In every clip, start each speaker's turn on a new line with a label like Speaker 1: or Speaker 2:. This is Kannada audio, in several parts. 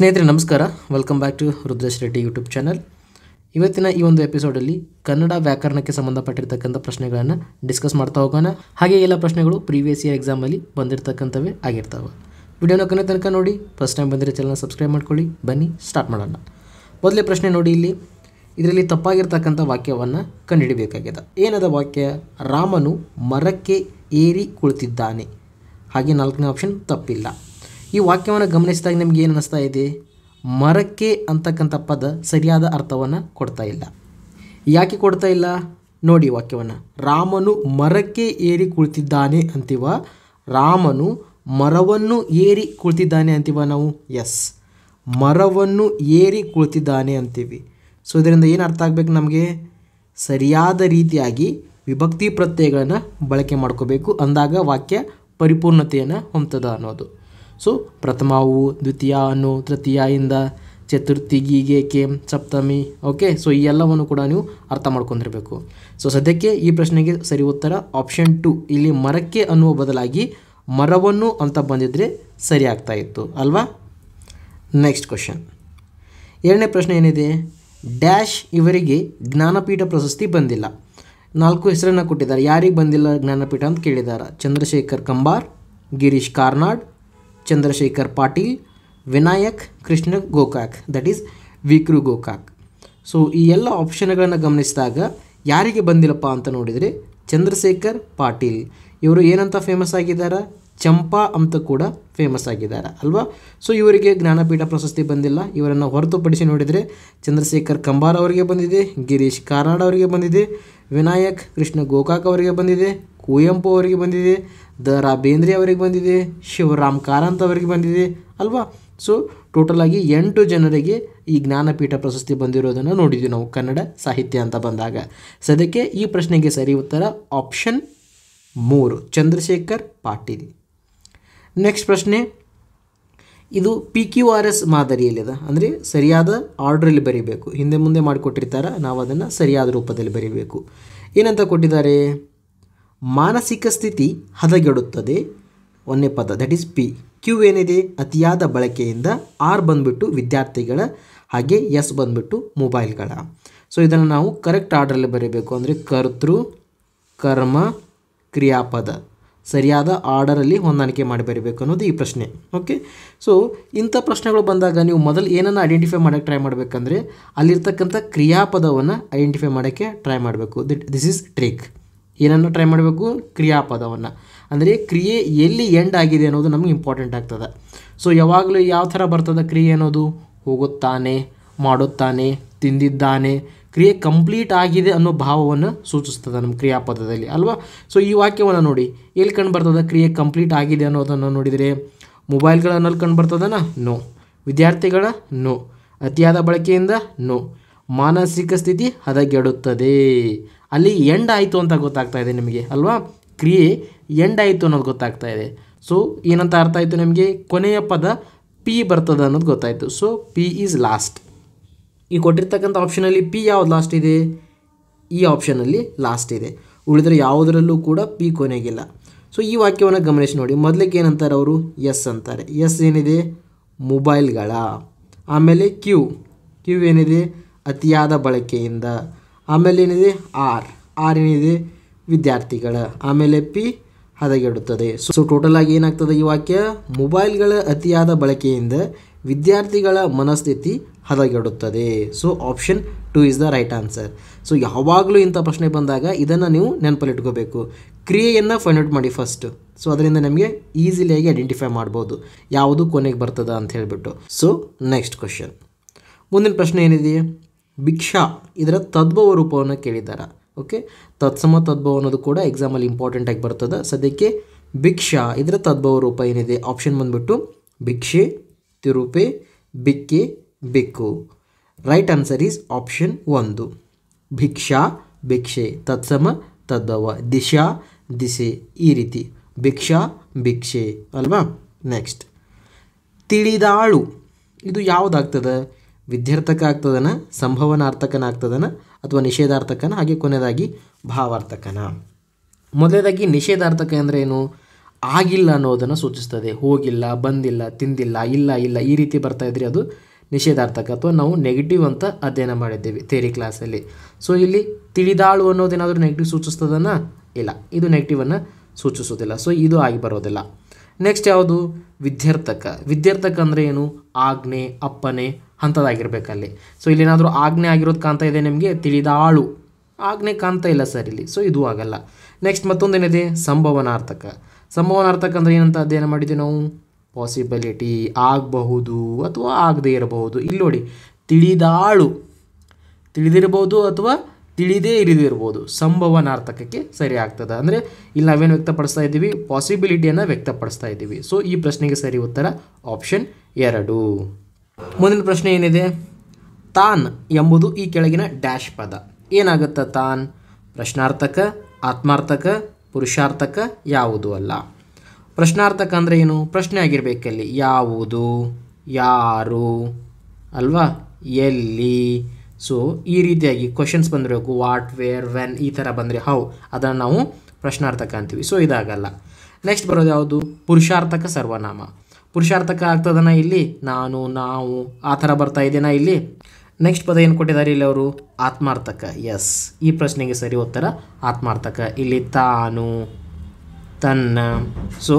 Speaker 1: ಸ್ನೇಹಿತರೆ ನಮಸ್ಕಾರ welcome back to Rudresh Reddy YouTube channel ಇವತ್ತಿನ ಈ ಒಂದು ಎಪಿಸೋಡಲ್ಲಿ ಕನ್ನಡ ವ್ಯಾಕರಣಕ್ಕೆ ಸಂಬಂಧಪಟ್ಟಿರ್ತಕ್ಕಂಥ ಪ್ರಶ್ನೆಗಳನ್ನು ಡಿಸ್ಕಸ್ ಮಾಡ್ತಾ ಹೋಗೋಣ ಹಾಗೆ ಎಲ್ಲ ಪ್ರಶ್ನೆಗಳು ಪ್ರೀವಿಯಸ್ ಇಯರ್ ಎಕ್ಸಾಮಲ್ಲಿ ಬಂದಿರತಕ್ಕಂಥವೇ ಆಗಿರ್ತಾವೆ ವಿಡಿಯೋನ ಕೊನೆ ತನಕ ನೋಡಿ ಫಸ್ಟ್ ಟೈಮ್ ಬಂದರೆ ಚಾನಲ್ನ ಸಬ್ಸ್ಕ್ರೈಬ್ ಮಾಡ್ಕೊಳ್ಳಿ ಬನ್ನಿ ಸ್ಟಾರ್ಟ್ ಮಾಡೋಣ ಮೊದಲೇ ಪ್ರಶ್ನೆ ನೋಡಿ ಇಲ್ಲಿ ಇದರಲ್ಲಿ ತಪ್ಪಾಗಿರ್ತಕ್ಕಂಥ ವಾಕ್ಯವನ್ನು ಕಂಡುಹಿಡಬೇಕಾಗಿದೆ ಏನದ ವಾಕ್ಯ ರಾಮನು ಮರಕ್ಕೆ ಏರಿ ಕುಳಿತಿದ್ದಾನೆ ಹಾಗೆ ನಾಲ್ಕನೇ ಆಪ್ಷನ್ ತಪ್ಪಿಲ್ಲ ಈ ವಾಕ್ಯವನ್ನು ಗಮನಿಸಿದಾಗ ನಿಮ್ಗೆ ಏನು ಅನ್ನಿಸ್ತಾ ಇದೆ ಮರಕ್ಕೆ ಅಂತಕ್ಕಂಥ ಪದ ಸರಿಯಾದ ಅರ್ಥವನ್ನು ಕೊಡ್ತಾ ಇಲ್ಲ ಯಾಕೆ ಕೊಡ್ತಾ ಇಲ್ಲ ನೋಡಿ ವಾಕ್ಯವನ್ನು ರಾಮನು ಮರಕ್ಕೆ ಏರಿ ಕುಳಿತಿದ್ದಾನೆ ಅಂತೀವ ರಾಮನು ಮರವನ್ನು ಏರಿ ಕುಳಿತಿದ್ದಾನೆ ಅಂತೀವ ನಾವು ಎಸ್ ಮರವನ್ನು ಏರಿ ಕುಳಿತಿದ್ದಾನೆ ಅಂತೀವಿ ಸೊ ಇದರಿಂದ ಏನು ಅರ್ಥ ಆಗಬೇಕು ನಮಗೆ ಸರಿಯಾದ ರೀತಿಯಾಗಿ ವಿಭಕ್ತಿ ಪ್ರತ್ಯಯಗಳನ್ನು ಬಳಕೆ ಮಾಡ್ಕೋಬೇಕು ಅಂದಾಗ ವಾಕ್ಯ ಪರಿಪೂರ್ಣತೆಯನ್ನು ಹೊಂತದ ಅನ್ನೋದು ಸೊ ಪ್ರಥಮವು ದ್ವಿತೀಯ ಅನ್ನು ತೃತೀಯಿಂದ ಕೆಂ ಸಪ್ತಮಿ ಓಕೆ ಸೊ ಈ ಎಲ್ಲವನ್ನು ಕೂಡ ನೀವು ಅರ್ಥ ಮಾಡ್ಕೊಂಡಿರಬೇಕು ಸೊ ಸದ್ಯಕ್ಕೆ ಈ ಪ್ರಶ್ನೆಗೆ ಸರಿ ಉತ್ತರ ಆಪ್ಷನ್ ಟು ಇಲ್ಲಿ ಮರಕ್ಕೆ ಅನ್ನುವ ಬದಲಾಗಿ ಮರವನ್ನು ಅಂತ ಬಂದಿದ್ದರೆ ಸರಿ ಆಗ್ತಾ ಇತ್ತು ಅಲ್ವಾ ನೆಕ್ಸ್ಟ್ ಕ್ವಶನ್ ಎರಡನೇ ಪ್ರಶ್ನೆ ಏನಿದೆ ಡ್ಯಾಶ್ ಇವರಿಗೆ ಜ್ಞಾನಪೀಠ ಪ್ರಶಸ್ತಿ ಬಂದಿಲ್ಲ ನಾಲ್ಕು ಹೆಸರನ್ನು ಕೊಟ್ಟಿದ್ದಾರೆ ಯಾರಿಗೆ ಬಂದಿಲ್ಲ ಜ್ಞಾನಪೀಠ ಅಂತ ಕೇಳಿದ್ದಾರೆ ಚಂದ್ರಶೇಖರ್ ಕಂಬಾರ್ ಗಿರೀಶ್ ಕಾರ್ನಾಡ್ ಚಂದ್ರಶೇಖರ್ ಪಾಟೀಲ್ ವಿನಾಯಕ್ ಕೃಷ್ಣ ಗೋಕಾಕ್ ದಟ್ ಈಸ್ ವಿಕ್ರು ಗೋಕಾಕ್ ಸೊ ಈ ಎಲ್ಲ ಆಪ್ಷನ್ಗಳನ್ನು ಗಮನಿಸಿದಾಗ ಯಾರಿಗೆ ಬಂದಿಲ್ಲಪ್ಪ ಅಂತ ನೋಡಿದರೆ ಚಂದ್ರಶೇಖರ್ ಪಾಟೀಲ್ ಇವರು ಏನಂತ ಫೇಮಸ್ ಆಗಿದ್ದಾರೆ ಚಂಪಾ ಅಂತ ಕೂಡ ಫೇಮಸ್ ಆಗಿದ್ದಾರೆ ಅಲ್ವಾ ಸೊ ಇವರಿಗೆ ಜ್ಞಾನಪೀಠ ಪ್ರಶಸ್ತಿ ಬಂದಿಲ್ಲ ಇವರನ್ನು ಹೊರತುಪಡಿಸಿ ನೋಡಿದರೆ ಚಂದ್ರಶೇಖರ್ ಕಂಬಾರ ಅವರಿಗೆ ಬಂದಿದೆ ಗಿರೀಶ್ ಕಾರ್ನಾಡ್ ಅವರಿಗೆ ಬಂದಿದೆ ವಿನಾಯಕ್ ಕೃಷ್ಣ ಗೋಕಾಕ್ ಅವರಿಗೆ ಬಂದಿದೆ ಕುವೆಂಪು ಅವರಿಗೆ ಬಂದಿದೆ ದ ರಾ ಬೇಂದ್ರೆ ಅವರಿಗೆ ಬಂದಿದೆ ಶಿವರಾಮ್ ಕಾರಂತ್ ಅವರಿಗೆ ಬಂದಿದೆ ಅಲ್ವಾ ಸೊ ಟೋಟಲ್ ಆಗಿ ಎಂಟು ಜನರಿಗೆ ಈ ಜ್ಞಾನಪೀಠ ಪ್ರಶಸ್ತಿ ಬಂದಿರೋದನ್ನು ನೋಡಿದ್ವಿ ನಾವು ಕನ್ನಡ ಸಾಹಿತ್ಯ ಅಂತ ಬಂದಾಗ ಸದ್ಯಕ್ಕೆ ಈ ಪ್ರಶ್ನೆಗೆ ಸರಿ ಉತ್ತರ ಆಪ್ಷನ್ ಮೂರು ಚಂದ್ರಶೇಖರ್ ಪಾಟೀಲ್ ನೆಕ್ಸ್ಟ್ ಪ್ರಶ್ನೆ ಇದು ಪಿ ಕ್ಯೂ ಆರ್ ಎಸ್ ಮಾದರಿಯಲ್ಲಿದೆ ಅಂದರೆ ಸರಿಯಾದ ಆರ್ಡ್ರಲ್ಲಿ ಬರೀಬೇಕು ಹಿಂದೆ ಮುಂದೆ ಮಾಡಿಕೊಟ್ಟಿರ್ತಾರೆ ನಾವು ಅದನ್ನು ಸರಿಯಾದ ರೂಪದಲ್ಲಿ ಬರೀಬೇಕು ಏನಂತ ಕೊಟ್ಟಿದ್ದಾರೆ ಮಾನಸಿಕ ಸ್ಥಿತಿ ಹದಗೆಡುತ್ತದೆ ಒಂದೇ ಪದ ದಟ್ ಈಸ್ ಪಿ ಕ್ಯೂ ಏನಿದೆ ಅತಿಯಾದ ಬಳಕೆಯಿಂದ ಆರ್ ಬಂದ್ಬಿಟ್ಟು ವಿದ್ಯಾರ್ಥಿಗಳ ಹಾಗೆ ಎಸ್ ಬಂದುಬಿಟ್ಟು ಮೊಬೈಲ್ಗಳ ಸೊ ಇದನ್ನು ನಾವು ಕರೆಕ್ಟ್ ಆರ್ಡ್ರಲ್ಲಿ ಬರೀಬೇಕು ಅಂದರೆ ಕರ್ತೃ ಕರ್ಮ ಕ್ರಿಯಾಪದ ಸರಿಯಾದ ಆರ್ಡರಲ್ಲಿ ಹೊಂದಾಣಿಕೆ ಮಾಡಿ ಬರೀಬೇಕು ಅನ್ನೋದು ಈ ಪ್ರಶ್ನೆ ಓಕೆ ಸೊ ಇಂಥ ಪ್ರಶ್ನೆಗಳು ಬಂದಾಗ ನೀವು ಮೊದಲು ಏನನ್ನು ಐಡೆಂಟಿಫೈ ಮಾಡೋಕ್ಕೆ ಟ್ರೈ ಮಾಡಬೇಕಂದ್ರೆ ಅಲ್ಲಿರ್ತಕ್ಕಂಥ ಕ್ರಿಯಾಪದವನ್ನು ಐಡೆಂಟಿಫೈ ಮಾಡೋಕ್ಕೆ ಟ್ರೈ ಮಾಡಬೇಕು ದಿಟ್ ದಿಸ್ ಈಸ್ ಟ್ರಿಕ್ ಏನನ್ನು ಟ್ರೈ ಮಾಡಬೇಕು ಕ್ರಿಯಾಪದವನ್ನು ಅಂದರೆ ಕ್ರಿಯೆ ಎಲ್ಲಿ ಎಂಡ್ ಆಗಿದೆ ಅನ್ನೋದು ನಮಗೆ ಇಂಪಾರ್ಟೆಂಟ್ ಆಗ್ತದೆ ಸೊ ಯಾವಾಗಲೂ ಯಾವ ಥರ ಬರ್ತದೆ ಕ್ರಿಯೆ ಅನ್ನೋದು ಹೋಗುತ್ತಾನೆ ಮಾಡುತ್ತಾನೆ ತಿಂದಿದ್ದಾನೆ ಕ್ರಿಯೆ ಕಂಪ್ಲೀಟ್ ಆಗಿದೆ ಅನ್ನೋ ಭಾವವನ್ನು ಸೂಚಿಸ್ತದೆ ನಮ್ಮ ಕ್ರಿಯಾಪದದಲ್ಲಿ ಅಲ್ವಾ ಸೊ ಈ ವಾಕ್ಯವನ್ನು ನೋಡಿ ಎಲ್ಲಿ ಕಂಡು ಬರ್ತದೆ ಕ್ರಿಯೆ ಕಂಪ್ಲೀಟ್ ಆಗಿದೆ ಅನ್ನೋದನ್ನು ನೋಡಿದರೆ ಮೊಬೈಲ್ಗಳನ್ನಲ್ಲಿ ಕಂಡು ಬರ್ತದನ ನೋ ವಿದ್ಯಾರ್ಥಿಗಳ ನೋ ಅತಿಯಾದ ಬಳಕೆಯಿಂದ ನೋ ಮಾನಸಿಕ ಸ್ಥಿತಿ ಹದಗೆಡುತ್ತದೆ ಅಲ್ಲಿ ಎಂಡ್ ಆಯಿತು ಅಂತ ಗೊತ್ತಾಗ್ತಾ ಇದೆ ನಿಮಗೆ ಅಲ್ವಾ ಕ್ರಿಯೆ ಎಂಡ್ ಆಯಿತು ಅನ್ನೋದು ಗೊತ್ತಾಗ್ತಾ ಇದೆ ಸೊ ಏನಂತ ಅರ್ಥ ಆಯಿತು ನಿಮಗೆ ಕೊನೆಯ ಪದ ಪಿ ಬರ್ತದೆ ಅನ್ನೋದು ಗೊತ್ತಾಯಿತು ಸೊ ಪಿ ಈಸ್ ಲಾಸ್ಟ್ ಈ ಕೊಟ್ಟಿರ್ತಕ್ಕಂಥ ಆಪ್ಷನಲ್ಲಿ ಪಿ ಯಾವ್ದು ಲಾಸ್ಟ್ ಇದೆ ಈ ಆಪ್ಷನಲ್ಲಿ ಲಾಸ್ಟ್ ಇದೆ ಉಳಿದರೆ ಯಾವುದರಲ್ಲೂ ಕೂಡ ಪಿ ಕೊನೆಗಿಲ್ಲ ಸೊ ಈ ವಾಕ್ಯವನ್ನು ಗಮನಿಸಿ ನೋಡಿ ಮೊದಲಿಗೆ ಏನಂತಾರೆ ಅವರು ಎಸ್ ಅಂತಾರೆ ಎಸ್ ಏನಿದೆ ಮೊಬೈಲ್ಗಳ ಆಮೇಲೆ ಕ್ಯೂ ಕ್ಯೂ ಏನಿದೆ ಅತಿಯಾದ ಬಳಕೆಯಿಂದ ಆಮೇಲೆ ಏನಿದೆ ಆರ್ ಆರ್ ಏನಿದೆ ವಿದ್ಯಾರ್ಥಿಗಳ ಆಮೇಲೆ ಪಿ ಹದಗೆಡುತ್ತದೆ ಸೊ ಟೋಟಲ್ ಆಗಿ ಏನಾಗ್ತದೆ ಈ ವಾಕ್ಯ ಮೊಬೈಲ್ಗಳ ಅತಿಯಾದ ಬಳಕೆಯಿಂದ ವಿದ್ಯಾರ್ಥಿಗಳ ಮನಸ್ಥಿತಿ ಹದಗೆಡುತ್ತದೆ so option two is the right answer so ಯಾವಾಗಲೂ ಇಂಥ ಪ್ರಶ್ನೆ ಬಂದಾಗ ಇದನ್ನು ನೀವು ನೆನಪಲ್ಲಿಟ್ಕೋಬೇಕು ಕ್ರಿಯೆಯನ್ನು ಫೈಂಡ್ ಔಟ್ ಮಾಡಿ ಫಸ್ಟ್ ಸೊ ಅದರಿಂದ ನಮಗೆ ಈಸಿಲಿಯಾಗಿ ಐಡೆಂಟಿಫೈ ಮಾಡ್ಬೋದು ಯಾವುದು ಕೊನೆಗೆ ಬರ್ತದ ಅಂತ ಹೇಳಿಬಿಟ್ಟು ಸೊ ನೆಕ್ಸ್ಟ್ ಕ್ವಶನ್ ಮುಂದಿನ ಪ್ರಶ್ನೆ ಏನಿದೆಯೇ ಭಿಕ್ಷಾ ಇದರ ತದ್ಭವ ರೂಪವನ್ನು ಕೇಳಿದ್ದಾರೆ ಓಕೆ ತತ್ಸಮ ತದ್ಭವ ಅನ್ನೋದು ಕೂಡ ಎಕ್ಸಾಮಲ್ಲಿ ಇಂಪಾರ್ಟೆಂಟಾಗಿ ಬರ್ತದೆ ಸದ್ಯಕ್ಕೆ ಭಿಕ್ಷಾ ಇದರ ತದ್ಭವ ರೂಪ ಏನಿದೆ ಆಪ್ಷನ್ ಬಂದ್ಬಿಟ್ಟು ಭಿಕ್ಷೆ ತಿರುಪೆ ಬಿಕ್ಕೆ ಬಿಕ್ಕು ರೈಟ್ ಆನ್ಸರ್ ಈಸ್ ಆಪ್ಷನ್ ಒಂದು ಭಿಕ್ಷಾ ಭಿಕ್ಷೆ ತತ್ಸಮ ತದ್ಭವ ದಿಶಾ ದಿಸೆ ಈ ರೀತಿ ಭಿಕ್ಷಾ ಭಿಕ್ಷೆ ಅಲ್ವಾ ನೆಕ್ಸ್ಟ್ ತಿಳಿದಾಳು ಇದು ಯಾವುದಾಗ್ತದೆ ವಿದ್ಯಾರ್ಥಕ ಆಗ್ತದನ ಸಂಭವನಾರ್ಥಕನ ಆಗ್ತದನ ಅಥವಾ ನಿಷೇಧಾರ್ಥಕನ ಹಾಗೆ ಕೊನೆಯದಾಗಿ ಭಾವಾರ್ಥಕನ ಮೊದಲನೇದಾಗಿ ನಿಷೇಧಾರ್ಥಕ ಅಂದರೆ ಏನು ಆಗಿಲ್ಲ ಅನ್ನೋದನ್ನು ಸೂಚಿಸ್ತದೆ ಹೋಗಿಲ್ಲ ಬಂದಿಲ್ಲ ತಿಂದಿಲ್ಲ ಇಲ್ಲ ಇಲ್ಲ ಈ ರೀತಿ ಬರ್ತಾ ಇದ್ರೆ ಅದು ನಿಷೇಧಾರ್ಥಕ ಅಥವಾ ನಾವು ನೆಗೆಟಿವ್ ಅಂತ ಅಧ್ಯಯನ ಮಾಡಿದ್ದೇವೆ ಥೇರಿ ಕ್ಲಾಸಲ್ಲಿ ಸೊ ಇಲ್ಲಿ ತಿಳಿದಾಳು ಅನ್ನೋದೇನಾದರೂ ನೆಗೆಟಿವ್ ಸೂಚಿಸ್ತದನ್ನ ಇಲ್ಲ ಇದು ನೆಗೆಟಿವನ್ನು ಸೂಚಿಸೋದಿಲ್ಲ ಸೊ ಇದು ಆಗಿ ಬರೋದಿಲ್ಲ ನೆಕ್ಸ್ಟ್ ಯಾವುದು ವಿದ್ಯಾರ್ಥಕ ವಿದ್ಯಾರ್ಥಕ ಅಂದರೆ ಏನು ಆಗ್ನೆ ಅಪ್ಪನೆ ಅಂಥದ್ದಾಗಿರ್ಬೇಕಲ್ಲಿ ಸೊ ಇಲ್ಲೇನಾದರೂ ಆಜ್ಞೆ ಆಗಿರೋದು ಕಾಣ್ತಾ ಇದೆ ನಿಮಗೆ ಆಳು ಆಜ್ಞೆ ಕಾಣ್ತಾ ಇಲ್ಲ ಸರ್ ಇಲ್ಲಿ ಸೊ ಇದು ಆಗಲ್ಲ ನೆಕ್ಸ್ಟ್ ಮತ್ತೊಂದೇನಿದೆ ಸಂಭವನಾರ್ಥಕ ಸಂಭವನಾರ್ಥಕ ಅಂದರೆ ಏನಂತ ಅಧ್ಯಯನ ಮಾಡಿದ್ದೆ ನಾವು ಪಾಸಿಬಿಲಿಟಿ ಆಗಬಹುದು ಅಥವಾ ಆಗದೇ ಇರಬಹುದು ಇಲ್ಲಿ ನೋಡಿ ತಿಳಿದಾಳು ತಿಳಿದಿರಬಹುದು ಅಥವಾ ತಿಳಿದೇ ಇರಿದಿರ್ಬೋದು ಸಂಭವನಾರ್ಥಕಕ್ಕೆ ಸರಿ ಆಗ್ತದೆ ಅಂದರೆ ಇಲ್ಲಿ ನಾವೇನು ವ್ಯಕ್ತಪಡಿಸ್ತಾ ಇದ್ದೀವಿ ಪಾಸಿಬಿಲಿಟಿಯನ್ನು ವ್ಯಕ್ತಪಡಿಸ್ತಾ ಇದ್ದೀವಿ ಸೊ ಈ ಪ್ರಶ್ನೆಗೆ ಸರಿ ಉತ್ತರ ಆಪ್ಷನ್ ಎರಡು ಮುಂದಿನ ಪ್ರಶ್ನೆ ಏನಿದೆ ತಾನ್ ಎಂಬುದು ಈ ಕೆಳಗಿನ ಡ್ಯಾಶ್ ಪದ ಏನಾಗುತ್ತೆ ತಾನ್ ಪ್ರಶ್ನಾರ್ಥಕ ಆತ್ಮಾರ್ಥಕ ಪುರುಷಾರ್ಥಕ ಯಾವುದು ಅಲ್ಲ ಪ್ರಶ್ನಾರ್ಥಕ ಅಂದರೆ ಏನು ಪ್ರಶ್ನೆ ಆಗಿರಬೇಕಲ್ಲಿ ಯಾವುದು ಯಾರು ಅಲ್ವಾ ಎಲ್ಲಿ ಸೊ ಈ ರೀತಿಯಾಗಿ ಕ್ವಶನ್ಸ್ ಬಂದಿರಬೇಕು ವಾಟ್ ವೇರ್ ವೆನ್ ಈ ಥರ ಬಂದರೆ ಹೌ ಅದನ್ನು ನಾವು ಪ್ರಶ್ನಾರ್ಥಕ ಅಂತೀವಿ ಸೊ ಇದಾಗಲ್ಲ ನೆಕ್ಸ್ಟ್ ಬರೋದು ಯಾವುದು ಪುರುಷಾರ್ಥಕ ಸರ್ವನಾಮ ಪುರುಷಾರ್ಥಕ ಆಗ್ತದನ ಇಲ್ಲಿ ನಾನು ನಾವು ಆ ಥರ ಬರ್ತಾ ಇದ್ದೇನಾ ಇಲ್ಲಿ ನೆಕ್ಸ್ಟ್ ಪದ ಏನು ಕೊಟ್ಟಿದ್ದಾರೆ ಇಲ್ಲಿ ಅವರು ಆತ್ಮಾರ್ಥಕ ಎಸ್ ಈ ಪ್ರಶ್ನೆಗೆ ಸರಿ ಉತ್ತರ ಆತ್ಮಾರ್ಥಕ ಇಲ್ಲಿ ತಾನು ತನ್ನ ಸೊ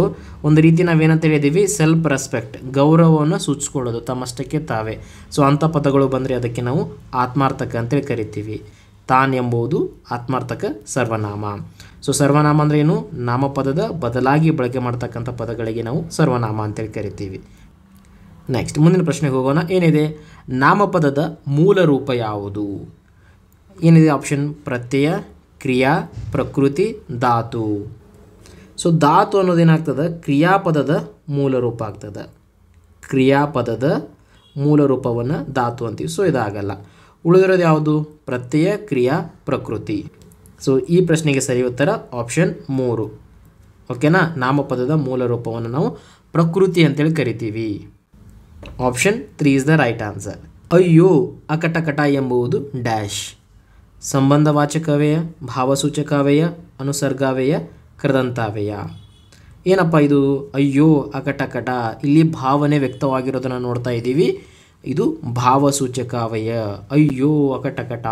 Speaker 1: ಒಂದು ರೀತಿ ನಾವೇನಂತ ಹೇಳಿದ್ದೀವಿ ಸೆಲ್ಫ್ ರೆಸ್ಪೆಕ್ಟ್ ಗೌರವವನ್ನು ಸೂಚಿಸ್ಕೊಳ್ಳೋದು ತಮ್ಮಷ್ಟಕ್ಕೆ ತಾವೇ ಸೊ ಅಂಥ ಪದಗಳು ಬಂದರೆ ಅದಕ್ಕೆ ನಾವು ಆತ್ಮಾರ್ಥಕ ಅಂತೇಳಿ ಕರಿತೀವಿ ತಾನ್ ಎಂಬುದು ಆತ್ಮಾರ್ಥಕ ಸರ್ವನಾಮ ಸೊ ಸರ್ವನಾಮ ಅಂದರೆ ಏನು ನಾಮಪದದ ಬದಲಾಗಿ ಬಳಕೆ ಮಾಡ್ತಕ್ಕಂಥ ಪದಗಳಿಗೆ ನಾವು ಸರ್ವನಾಮ ಅಂತೇಳಿ ಕರಿತೀವಿ ನೆಕ್ಸ್ಟ್ ಮುಂದಿನ ಪ್ರಶ್ನೆಗೆ ಹೋಗೋಣ ಏನಿದೆ ನಾಮಪದದ ಮೂಲ ರೂಪ ಯಾವುದು ಏನಿದೆ ಆಪ್ಷನ್ ಪ್ರತ್ಯಯ ಕ್ರಿಯಾ ಪ್ರಕೃತಿ ಧಾತು ಸೊ ಧಾತು ಅನ್ನೋದೇನಾಗ್ತದೆ ಕ್ರಿಯಾಪದದ ಮೂಲ ರೂಪ ಆಗ್ತದೆ ಕ್ರಿಯಾಪದದ ಮೂಲ ರೂಪವನ್ನು ಧಾತು ಅಂತೀವಿ ಸೊ ಇದಾಗಲ್ಲ ಉಳಿದಿರೋದು ಯಾವುದು ಪ್ರತ್ಯಯ ಕ್ರಿಯಾ ಪ್ರಕೃತಿ ಸೊ ಈ ಪ್ರಶ್ನೆಗೆ ಸರಿ ಉತ್ತರ ಆಪ್ಷನ್ ಮೂರು ಓಕೆನಾ ನಾಮಪದದ ಮೂಲ ರೂಪವನ್ನು ನಾವು ಪ್ರಕೃತಿ ಅಂತೇಳಿ ಕರಿತೀವಿ option three is the right answer ಅಯ್ಯೋ ಅಕಟಕಟ ಎಂಬುವುದು ಡ್ಯಾಶ್ ಸಂಬಂಧವಾಚಕವೇಯ ಭಾವಸೂಚಕಾವೇಯ ಅನುಸರ್ಗಾವೇಯ ಕರೆದಂತಾವೆಯಾ ಏನಪ್ಪ ಇದು ಅಯ್ಯೋ ಅಕಟಕಟ ಇಲ್ಲಿ ಭಾವನೆ ವ್ಯಕ್ತವಾಗಿರೋದನ್ನು ನೋಡ್ತಾ ಇದ್ದೀವಿ ಇದು ಭಾವಸೂಚಕ ಅವಯ ಅಯ್ಯೋ ಅಕಟಕಟ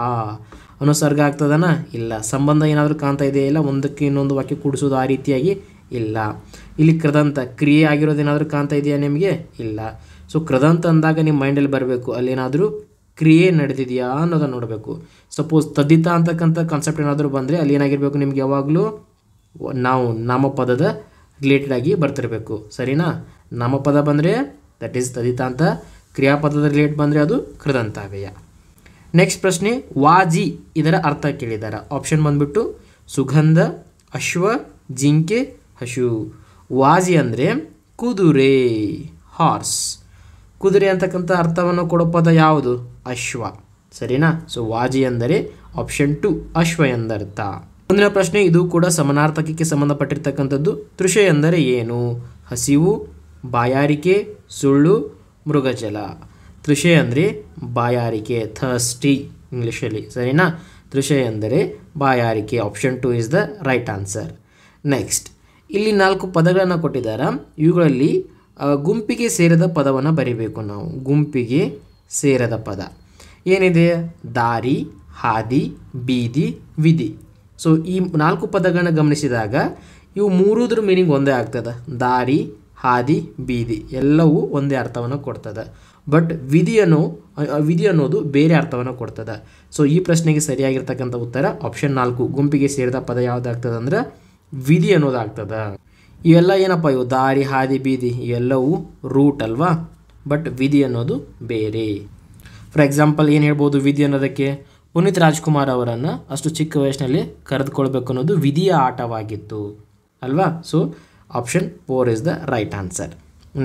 Speaker 1: ಅನುಸರ್ಗ ಆಗ್ತದನ ಇಲ್ಲ ಸಂಬಂಧ ಏನಾದರೂ ಕಾಣ್ತಾ ಇದೆಯಾ ಇಲ್ಲ ಒಂದಕ್ಕೆ ಇನ್ನೊಂದು ವಾಕ್ಯ ಕೂಡಿಸೋದು ಆ ರೀತಿಯಾಗಿ ಇಲ್ಲ ಇಲ್ಲಿ ಕೃದಂತ ಕ್ರಿಯೆ ಆಗಿರೋದೇನಾದರೂ ಕಾಣ್ತಾ ಇದೆಯಾ ನಿಮಗೆ ಇಲ್ಲ ಸೊ ಕೃದಂತ ಅಂದಾಗ ನಿಮ್ಮ ಮೈಂಡಲ್ಲಿ ಬರಬೇಕು ಅಲ್ಲೇನಾದರೂ ಕ್ರಿಯೆ ನಡೆದಿದೆಯಾ ಅನ್ನೋದನ್ನು ನೋಡಬೇಕು ಸಪೋಸ್ ತದ್ದಿತ ಅಂತಕ್ಕಂಥ ಕಾನ್ಸೆಪ್ಟ್ ಏನಾದರೂ ಬಂದರೆ ಅಲ್ಲಿ ಏನಾಗಿರಬೇಕು ನಿಮ್ಗೆ ಯಾವಾಗಲೂ ನಾವು ನಾಮಪದದ ರಿಲೇಟೆಡ್ ಆಗಿ ಬರ್ತಿರಬೇಕು ಸರಿನಾ ನಾಮಪದ ಬಂದರೆ ದಟ್ ಈಸ್ ತದಿತಾಂತ ಕ್ರಿಯಾಪದದ ರಿಲೇಟ್ ಬಂದರೆ ಅದು ಕೃದಂತಾವ್ಯಯ ನೆಕ್ಸ್ಟ್ ಪ್ರಶ್ನೆ ವಾಜಿ ಇದರ ಅರ್ಥ ಕೇಳಿದ್ದಾರೆ ಆಪ್ಷನ್ ಬಂದ್ಬಿಟ್ಟು ಸುಗಂಧ ಅಶ್ವ ಜಿಂಕೆ ಹಶು ವಾಜಿ ಅಂದರೆ ಕುದುರೆ ಹಾರ್ಸ್ ಕುದುರೆ ಅಂತಕ್ಕಂಥ ಅರ್ಥವನ್ನು ಕೊಡೋ ಪದ ಯಾವುದು ಅಶ್ವ ಸರಿನಾ ಸೊ ವಾಜಿ ಅಂದರೆ ಆಪ್ಷನ್ ಟು ಅಶ್ವ ಎಂದರ್ಥ ಮುಂದಿನ ಪ್ರಶ್ನೆ ಇದು ಕೂಡ ಸಮನಾರ್ಥಕಕ್ಕೆ ಸಂಬಂಧಪಟ್ಟಿರ್ತಕ್ಕಂಥದ್ದು ತೃಷೆ ಎಂದರೆ ಏನು ಹಸಿವು ಬಾಯಾರಿಕೆ ಸುಳ್ಳು ಮೃಗಜಲ ತೃಷೆ ಅಂದರೆ ಬಾಯಾರಿಕೆ ಥರ್ಸ್ಟಿ ಇಂಗ್ಲೀಷಲ್ಲಿ ಸರಿನಾ ತೃಷೆ ಎಂದರೆ ಬಾಯಾರಿಕೆ option two is the right answer next ಇಲ್ಲಿ ನಾಲ್ಕು ಪದಗಳನ್ನು ಕೊಟ್ಟಿದ್ದಾರೆ ಇವುಗಳಲ್ಲಿ ಗುಂಪಿಗೆ ಸೇರದ ಪದವನ್ನು ಬರಿಬೇಕು ನಾವು ಗುಂಪಿಗೆ ಸೇರದ ಪದ ಏನಿದೆ ದಾರಿ ಹಾದಿ ಬೀದಿ ವಿಧಿ ಸೊ ಈ ನಾಲ್ಕು ಪದಗಳನ್ನ ಗಮನಿಸಿದಾಗ ಇವು ಮೂರುದ್ರ ಮೀನಿಂಗ್ ಒಂದೇ ಆಗ್ತದೆ ದಾರಿ ಹಾದಿ ಬೀದಿ ಎಲ್ಲವೂ ಒಂದೇ ಅರ್ಥವನ್ನು ಕೊಡ್ತದೆ ಬಟ್ ವಿಧಿಯನ್ನು ವಿಧಿ ಅನ್ನೋದು ಬೇರೆ ಅರ್ಥವನ್ನು ಕೊಡ್ತದೆ ಸೊ ಈ ಪ್ರಶ್ನೆಗೆ ಸರಿಯಾಗಿರ್ತಕ್ಕಂಥ ಉತ್ತರ ಆಪ್ಷನ್ ನಾಲ್ಕು ಗುಂಪಿಗೆ ಸೇರಿದ ಪದ ಯಾವುದಾಗ್ತದೆ ಅಂದರೆ ವಿಧಿ ಅನ್ನೋದಾಗ್ತದೆ ಇವೆಲ್ಲ ಏನಪ್ಪ ಇವು ದಾರಿ ಹಾದಿ ಬೀದಿ ಇವೆಲ್ಲವೂ ರೂಟ್ ಅಲ್ವಾ ಬಟ್ ವಿಧಿ ಅನ್ನೋದು ಬೇರೆ ಫಾರ್ ಎಕ್ಸಾಂಪಲ್ ಏನು ಹೇಳ್ಬೋದು ವಿಧಿ ಅನ್ನೋದಕ್ಕೆ ಪುನೀತ್ ರಾಜ್ಕುಮಾರ್ ಅವರನ್ನು ಅಷ್ಟು ಚಿಕ್ಕ ವಯಸ್ಸಿನಲ್ಲಿ ಕರೆದುಕೊಳ್ಬೇಕು ಅನ್ನೋದು ವಿಧಿಯ ಆಟವಾಗಿತ್ತು ಅಲ್ವಾ so option four is the right answer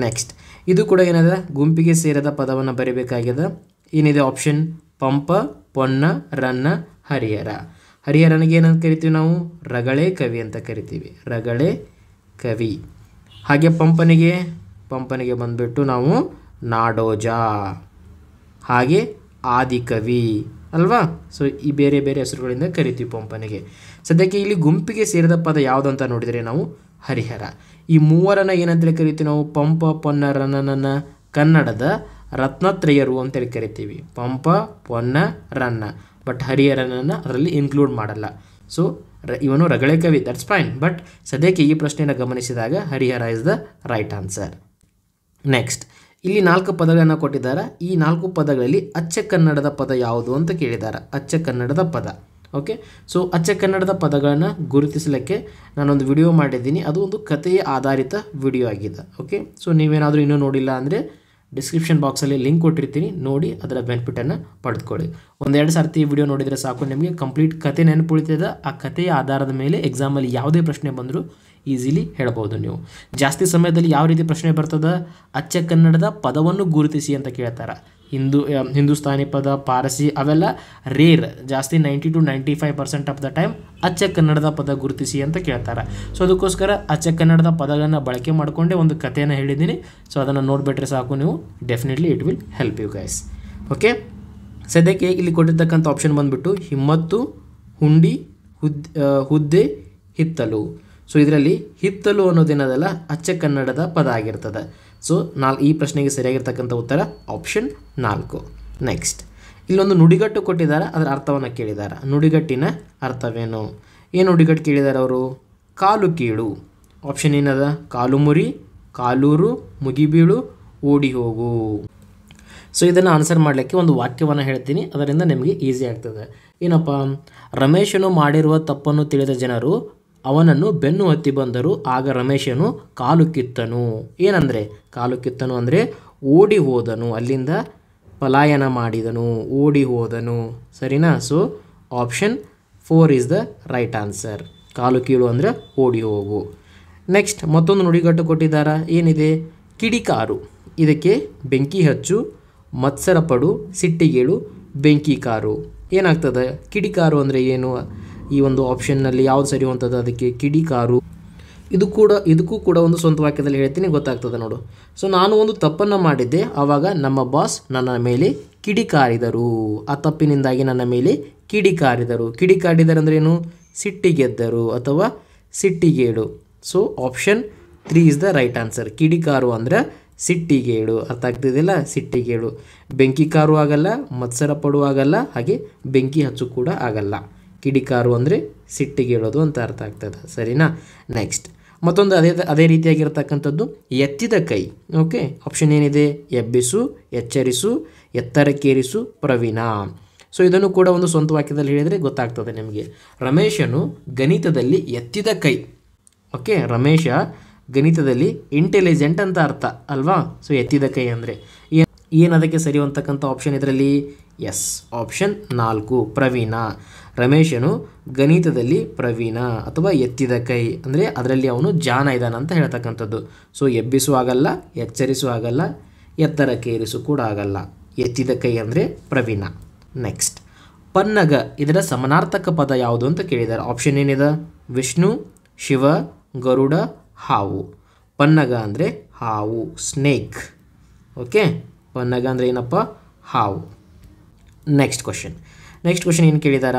Speaker 1: next ಇದು ಕೂಡ ಏನಿದೆ ಗುಂಪಿಗೆ ಸೇರದ ಪದವನ್ನು ಬರೀಬೇಕಾಗಿದೆ ಏನಿದೆ ಆಪ್ಷನ್ ಪಂಪ ಪೊನ್ನ ರನ್ನ ಹರಿಹರ ಹರಿಹರನಿಗೆ ಏನಂತ ಕರಿತೀವಿ ನಾವು ರಗಳೆ ಕವಿ ಅಂತ ಕರಿತೀವಿ ರಗಳೆ ಕವಿ ಹಾಗೆ ಪಂಪನಿಗೆ ಪಂಪನಿಗೆ ಬಂದುಬಿಟ್ಟು ನಾವು ನಾಡೋಜ ಹಾಗೆ ಆದಿಕವಿ ಅಲ್ವಾ ಸೊ ಈ ಬೇರೆ ಬೇರೆ ಹೆಸರುಗಳಿಂದ ಕರಿತೀವಿ ಪಂಪನಿಗೆ ಸದ್ಯಕ್ಕೆ ಇಲ್ಲಿ ಗುಂಪಿಗೆ ಸೇರಿದ ಪದ ಯಾವುದು ಅಂತ ನೋಡಿದರೆ ನಾವು ಹರಿಹರ ಈ ಮೂವರನ್ನು ಏನಂತೇಳಿ ಕರಿತೀವಿ ನಾವು ಪಂಪ ಪೊನ್ನ ಕನ್ನಡದ ರತ್ನತ್ರಯರು ಅಂತೇಳಿ ಕರಿತೀವಿ ಪಂಪ ಪೊನ್ನ ರನ್ನ ಬಟ್ ಹರಿಹರನನ್ನು ಅದರಲ್ಲಿ ಇನ್ಕ್ಲೂಡ್ ಮಾಡಲ್ಲ ಸೊ ಇವನು ರಗಳೆ ಕವಿ ದಟ್ಸ್ ಫೈನ್ ಬಟ್ ಸದ್ಯಕ್ಕೆ ಈ ಪ್ರಶ್ನೆಯನ್ನು ಗಮನಿಸಿದಾಗ Harihara is the right answer next ಇಲ್ಲಿ ನಾಲ್ಕು ಪದಗಳನ್ನು ಕೊಟ್ಟಿದ್ದಾರೆ ಈ ನಾಲ್ಕು ಪದಗಳಲ್ಲಿ ಅಚ್ಚ ಕನ್ನಡದ ಪದ ಯಾವುದು ಅಂತ ಕೇಳಿದ್ದಾರೆ ಅಚ್ಚ ಕನ್ನಡದ ಪದ ಓಕೆ ಸೊ ಅಚ್ಚ ಕನ್ನಡದ ಪದಗಳನ್ನು ಗುರುತಿಸಲಿಕ್ಕೆ ನಾನೊಂದು ವಿಡಿಯೋ ಮಾಡಿದ್ದೀನಿ ಅದು ಒಂದು ಕಥೆಯ ಆಧಾರಿತ ವಿಡಿಯೋ ಆಗಿದೆ ಓಕೆ ಸೊ ನೀವೇನಾದರೂ ಇನ್ನೂ ನೋಡಿಲ್ಲ ಅಂದರೆ ಡಿಸ್ಕ್ರಿಪ್ಷನ್ ಬಾಕ್ಸಲ್ಲಿ ಲಿಂಕ್ ಕೊಟ್ಟಿರ್ತೀನಿ ನೋಡಿ ಅದರ ಬೆನಿಫಿಟನ್ನು ಪಡೆದುಕೊಳ್ಳಿ ಒಂದೆರಡು ಸರ್ತಿ ವಿಡಿಯೋ ನೋಡಿದರೆ ಸಾಕು ನಿಮಗೆ ಕಂಪ್ಲೀಟ್ ಕತೆ ನೆನಪುಳಿತದ ಆ ಕಥೆಯ ಆಧಾರದ ಮೇಲೆ ಎಕ್ಸಾಮಲ್ಲಿ ಯಾವುದೇ ಪ್ರಶ್ನೆ ಬಂದರೂ ಈಸಿಲಿ ಹೇಳ್ಬೋದು ನೀವು ಜಾಸ್ತಿ ಸಮಯದಲ್ಲಿ ಯಾವ ರೀತಿ ಪ್ರಶ್ನೆ ಬರ್ತದೆ ಅಚ್ಚ ಕನ್ನಡದ ಪದವನ್ನು ಗುರುತಿಸಿ ಅಂತ ಕೇಳ್ತಾರೆ ಹಿಂದೂ ಹಿಂದೂಸ್ತಾನಿ ಪದ ಪಾರಸಿ ಅವೆಲ್ಲ ರೇರ್ ಜಾಸ್ತಿ ninety to ninety five percent of the time ಅಚ್ಚ ಕನ್ನಡದ ಪದ ಗುರುತಿಸಿ ಅಂತ ಕೇಳ್ತಾರೆ ಸೊ ಅದಕ್ಕೋಸ್ಕರ ಅಚ್ಚ ಕನ್ನಡದ ಪದಗಳನ್ನು ಬಳಕೆ ಮಾಡಿಕೊಂಡೇ ಒಂದು ಕಥೆಯನ್ನು ಹೇಳಿದ್ದೀನಿ ಸೊ ಅದನ್ನು ನೋಡಿಬಿಟ್ರೆ ಸಾಕು ನೀವು definitely it will help you guys okay ಸದ್ಯಕ್ಕೆ ಇಲ್ಲಿ ಕೊಟ್ಟಿರ್ತಕ್ಕಂಥ ಆಪ್ಷನ್ ಬಂದುಬಿಟ್ಟು ಹಿಮ್ಮತ್ತು ಹುಂಡಿ ಹುದ್ದೆ ಹಿತ್ತಲು ಸೊ ಇದರಲ್ಲಿ ಹಿತ್ತಲು ಅನ್ನೋದೇನದಲ್ಲ ಅಚ್ಚ ಕನ್ನಡದ ಪದ ಆಗಿರ್ತದೆ ಸೊ ನಾಲ್ ಈ ಪ್ರಶ್ನೆಗೆ ಸರಿಯಾಗಿರ್ತಕ್ಕಂಥ ಉತ್ತರ ಆಪ್ಷನ್ ನಾಲ್ಕು ನೆಕ್ಸ್ಟ್ ಇಲ್ಲೊಂದು ನುಡಿಗಟ್ಟು ಕೊಟ್ಟಿದ್ದಾರೆ ಅದರ ಅರ್ಥವನ್ನು ಕೇಳಿದ್ದಾರೆ ನುಡಿಗಟ್ಟಿನ ಅರ್ಥವೇನು ಏನು ನುಡಿಗಟ್ಟು ಕೇಳಿದ್ದಾರೆ ಅವರು ಕಾಲು ಕೀಳು ಆಪ್ಷನ್ ಏನದ ಕಾಲು ಮುರಿ ಕಾಲೂರು ಮುಗಿಬೀಳು ಓಡಿ ಹೋಗು ಸೊ ಇದನ್ನು ಆನ್ಸರ್ ಮಾಡಲಿಕ್ಕೆ ಒಂದು ವಾಕ್ಯವನ್ನು ಹೇಳ್ತೀನಿ ಅದರಿಂದ ನಿಮಗೆ ಈಸಿ ಆಗ್ತದೆ ಏನಪ್ಪ ರಮೇಶನು ಮಾಡಿರುವ ತಪ್ಪನ್ನು ತಿಳಿದ ಜನರು ಅವನನ್ನು ಬೆನ್ನು ಹತ್ತಿ ಬಂದರು ಆಗ ರಮೇಶನು ಕಾಲು ಕಿತ್ತನು ಏನಂದರೆ ಕಾಲು ಕಿತ್ತನು ಅಂದರೆ ಓಡಿ ಹೋದನು ಅಲ್ಲಿಂದ ಪಲಾಯನ ಮಾಡಿದನು ಓಡಿ ಹೋದನು ಸರಿನಾ so option four is the right answer ಕಾಲು ಕೀಳು ಅಂದರೆ ಓಡಿ ಹೋಗು ನೆಕ್ಸ್ಟ್ ಮತ್ತೊಂದು ನುಡಿಗಟ್ಟು ಕೊಟ್ಟಿದ್ದಾರ ಏನಿದೆ ಕಿಡಿಕಾರು ಇದಕ್ಕೆ ಬೆಂಕಿ ಹಚ್ಚು ಮತ್ಸರ ಪಡು ಸಿಟ್ಟಿಗೇಳು ಬೆಂಕಿ ಕಾರು ಏನಾಗ್ತದೆ ಕಿಡಿಕಾರು ಅಂದರೆ ಏನು ಈ ಒಂದು ಆಪ್ಷನ್ನಲ್ಲಿ ಯಾವ್ದು ಸರಿ ಅಂತದ್ದು ಅದಕ್ಕೆ ಕಿಡಿ ಕಾರು ಇದು ಕೂಡ ಇದಕ್ಕೂ ಕೂಡ ಒಂದು ಸ್ವಂತ ವಾಕ್ಯದಲ್ಲಿ ಹೇಳ್ತೀನಿ ಗೊತ್ತಾಗ್ತದೆ ನೋಡು ಸೊ ನಾನು ಒಂದು ತಪ್ಪನ್ನು ಮಾಡಿದ್ದೆ ಆವಾಗ ನಮ್ಮ ಬಾಸ್ ನನ್ನ ಮೇಲೆ ಕಿಡಿಕಾರಿದರು ಆ ತಪ್ಪಿನಿಂದಾಗಿ ನನ್ನ ಮೇಲೆ ಕಿಡಿಕಾರಿದರು ಕಿಡಿಕಾರಿದರು ಅಂದರೆ ಏನು ಸಿಟ್ಟಿಗೆದ್ದರು ಅಥವಾ ಸಿಟ್ಟಿಗೇಡು so option three is the right answer ಕಿಡಿಕಾರು ಅಂದರೆ ಸಿಟ್ಟಿಗೇಡು ಅರ್ಥ ಆಗ್ತಿದೆಯಲ್ಲ ಸಿಟ್ಟಿಗೇಡು ಬೆಂಕಿ ಕಾರು ಆಗಲ್ಲ ಮತ್ಸರ ಪಡುವಾಗಲ್ಲ ಹಾಗೆ ಬೆಂಕಿ ಹಚ್ಚು ಕೂಡ ಆಗಲ್ಲ ಕಿಡಿಕಾರು ಅಂದರೆ ಸಿಟ್ಟಿಗೇಳೋದು ಅಂತ ಅರ್ಥ ಆಗ್ತದೆ ಸರಿನಾ ನೆಕ್ಸ್ಟ್ ಮತ್ತೊಂದು ಅದೇ ಅದೇ ರೀತಿಯಾಗಿರ್ತಕ್ಕಂಥದ್ದು ಎತ್ತಿದ ಕೈ ಓಕೆ ಆಪ್ಷನ್ ಏನಿದೆ ಎಬ್ಬಿಸು ಎಚ್ಚರಿಸು ಎತ್ತರಕ್ಕೇರಿಸು ಪ್ರವೀಣ ಸೊ ಇದನ್ನು ಕೂಡ ಒಂದು ಸ್ವಂತ ವಾಕ್ಯದಲ್ಲಿ ಹೇಳಿದರೆ ಗೊತ್ತಾಗ್ತದೆ ನಿಮಗೆ ರಮೇಶನು ಗಣಿತದಲ್ಲಿ ಎತ್ತಿದ ಕೈ ಓಕೆ ರಮೇಶ ಗಣಿತದಲ್ಲಿ ಇಂಟೆಲಿಜೆಂಟ್ ಅಂತ ಅರ್ಥ ಅಲ್ವಾ ಸೊ ಎತ್ತಿದ ಕೈ ಅಂದರೆ ಏನು ಅದಕ್ಕೆ ಸರಿ ಅಂತಕ್ಕಂಥ ಆಪ್ಷನ್ ಇದರಲ್ಲಿ ಎಸ್ ಆಪ್ಷನ್ ನಾಲ್ಕು ಪ್ರವೀಣ ರಮೇಶನು ಗಣಿತದಲ್ಲಿ ಪ್ರವೀಣ ಅಥವಾ ಎತ್ತಿದ ಕೈ ಅಂದರೆ ಅದರಲ್ಲಿ ಅವನು ಜಾನ ಇದ್ದಾನ ಅಂತ ಹೇಳ್ತಕ್ಕಂಥದ್ದು ಸೊ ಎಬ್ಬಿಸೂ ಆಗಲ್ಲ ಎಚ್ಚರಿಸೂ ಆಗಲ್ಲ ಎತ್ತರಕ್ಕೆ ಏರಿಸು ಕೂಡ ಆಗಲ್ಲ ಎತ್ತಿದ ಕೈ ಅಂದರೆ ಪ್ರವೀಣ ನೆಕ್ಸ್ಟ್ ಪನ್ನಗ ಇದರ ಸಮನಾರ್ಥಕ ಪದ ಯಾವುದು ಅಂತ ಕೇಳಿದ್ದಾರೆ ಆಪ್ಷನ್ ಏನಿದೆ ವಿಷ್ಣು ಶಿವ ಗರುಡ ಹಾವು ಪನ್ನಗ ಅಂದರೆ ಹಾವು ಸ್ನೇಕ್ ಓಕೆ ಪನ್ನಗ ಅಂದರೆ ಏನಪ್ಪ ಹಾವು ನೆಕ್ಸ್ಟ್ ಕ್ವಶನ್ ನೆಕ್ಸ್ಟ್ ಕ್ವಶನ್ ಏನು ಕೇಳಿದಾರ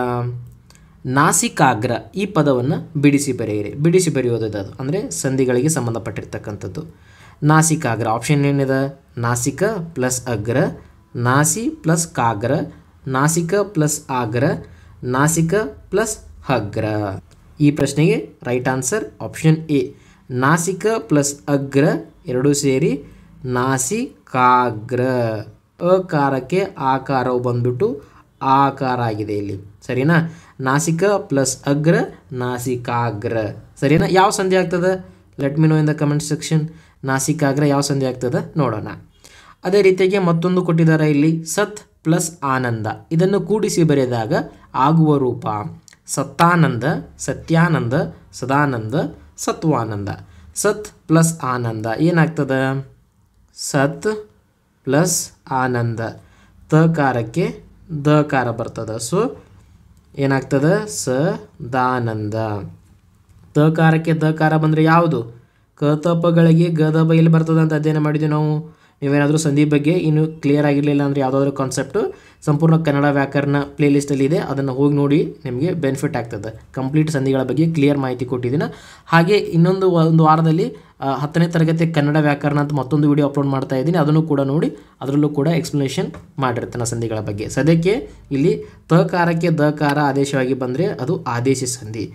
Speaker 1: ನಾಸಿಕಾಗ್ರ ಈ ಪದವನ್ನು ಬಿಡಿಸಿ ಬರೆಯಿರಿ ಬಿಡಿಸಿ ಬರೆಯೋದು ಅದು ಅಂದರೆ ಸಂಧಿಗಳಿಗೆ ಸಂಬಂಧಪಟ್ಟಿರ್ತಕ್ಕಂಥದ್ದು ನಾಸಿಕಾಗ್ರ ಆಪ್ಷನ್ ಏನಿದೆ ನಾಸಿಕ ಪ್ಲಸ್ ಅಗ್ರ ನಾಸಿ ಪ್ಲಸ್ ಕಾಗ್ರ ನಾಸಿಕ ಪ್ಲಸ್ ಆಗ್ರ ನಾಸಿಕ ಪ್ಲಸ್ ಹಗ್ರ ಈ ಪ್ರಶ್ನೆಗೆ ರೈಟ್ ಆನ್ಸರ್ ಆಪ್ಷನ್ ಎ ನಾಸಿಕ ಪ್ಲಸ್ ಅಗ್ರ ಎರಡೂ ಸೇರಿ ನಾಸಿಕಾಗ್ರ ಅಕಾರಕ್ಕೆ ಆಕಾರವು ಬಂದ್ಬಿಟ್ಟು ಆಕಾರ ಆಗಿದೆ ಇಲ್ಲಿ ಸರಿನಾ ನಾಸಿಕ ಪ್ಲಸ್ ಅಗ್ರ ನಾಸಿಕಾಗ್ರ ಸರಿನಾ ಯಾವ ಸಂಧಿ ಆಗ್ತದೆ ಲೆಟ್ ಮಿ ಇಂದ ಇನ್ ಕಮೆಂಟ್ ಸೆಕ್ಷನ್ ನಾಸಿಕಾಗ್ರ ಯಾವ ಸಂಧಿ ಆಗ್ತದೆ ನೋಡೋಣ ಅದೇ ರೀತಿಯಾಗಿ ಮತ್ತೊಂದು ಕೊಟ್ಟಿದ್ದಾರೆ ಇಲ್ಲಿ ಸತ್ ಪ್ಲಸ್ ಆನಂದ ಇದನ್ನು ಕೂಡಿಸಿ ಬರೆದಾಗ ಆಗುವ ರೂಪ ಸತ್ತಾನಂದ ಸತ್ಯಾನಂದ ಸದಾನಂದ ಸತ್ವಾನಂದ ಸತ್ ಪ್ಲಸ್ ಆನಂದ ಏನಾಗ್ತದೆ ಸತ್ ಪ್ಲಸ್ ಆನಂದ ತಕಾರಕ್ಕೆ ದ ಕಾರ ಬರ್ತದ ಸೊ ಏನಾಗ್ತದ ಸ ದಾನಂದ ತ ಕಾರಕ್ಕೆ ದ ಕಾರ ಬಂದರೆ ಯಾವುದು ಕತಪಗಳಿಗೆ ಗದ ಎಲ್ಲಿ ಬರ್ತದ ಅಂತ ಅಧ್ಯಯನ ಮಾಡಿದ್ವಿ ನಾವು ನೀವೇನಾದರೂ ಸಂಧಿ ಬಗ್ಗೆ ಇನ್ನು ಕ್ಲಿಯರ್ ಆಗಿರಲಿಲ್ಲ ಅಂದರೆ ಯಾವುದಾದ್ರೂ ಕಾನ್ಸೆಪ್ಟು ಸಂಪೂರ್ಣ ಕನ್ನಡ ವ್ಯಾಕರಣ ಪ್ಲೇಲಿಸ್ಟಲ್ಲಿ ಇದೆ ಅದನ್ನು ಹೋಗಿ ನೋಡಿ ನಿಮಗೆ ಬೆನಿಫಿಟ್ ಆಗ್ತದೆ ಕಂಪ್ಲೀಟ್ ಸಂಧಿಗಳ ಬಗ್ಗೆ ಕ್ಲಿಯರ್ ಮಾಹಿತಿ ಕೊಟ್ಟಿದ್ದೀನಿ ಹಾಗೆ ಇನ್ನೊಂದು ಒಂದು ವಾರದಲ್ಲಿ ಹತ್ತನೇ ತರಗತಿ ಕನ್ನಡ ವ್ಯಾಕರಣ ಅಂತ ಮತ್ತೊಂದು ವಿಡಿಯೋ ಅಪ್ಲೋಡ್ ಮಾಡ್ತಾ ಇದ್ದೀನಿ ಅದನ್ನು ಕೂಡ ನೋಡಿ ಅದರಲ್ಲೂ ಕೂಡ ಎಕ್ಸ್ಪ್ಲನೇಷನ್ ಮಾಡಿರ್ತಾನೆ ಸಂಧಿಗಳ ಬಗ್ಗೆ ಸದ್ಯಕ್ಕೆ ಇಲ್ಲಿ ತಕಾರಕ್ಕೆ ದಕಾರ ಆದೇಶವಾಗಿ ಬಂದರೆ ಅದು ಆದೇಶಿ ಸಂಧಿ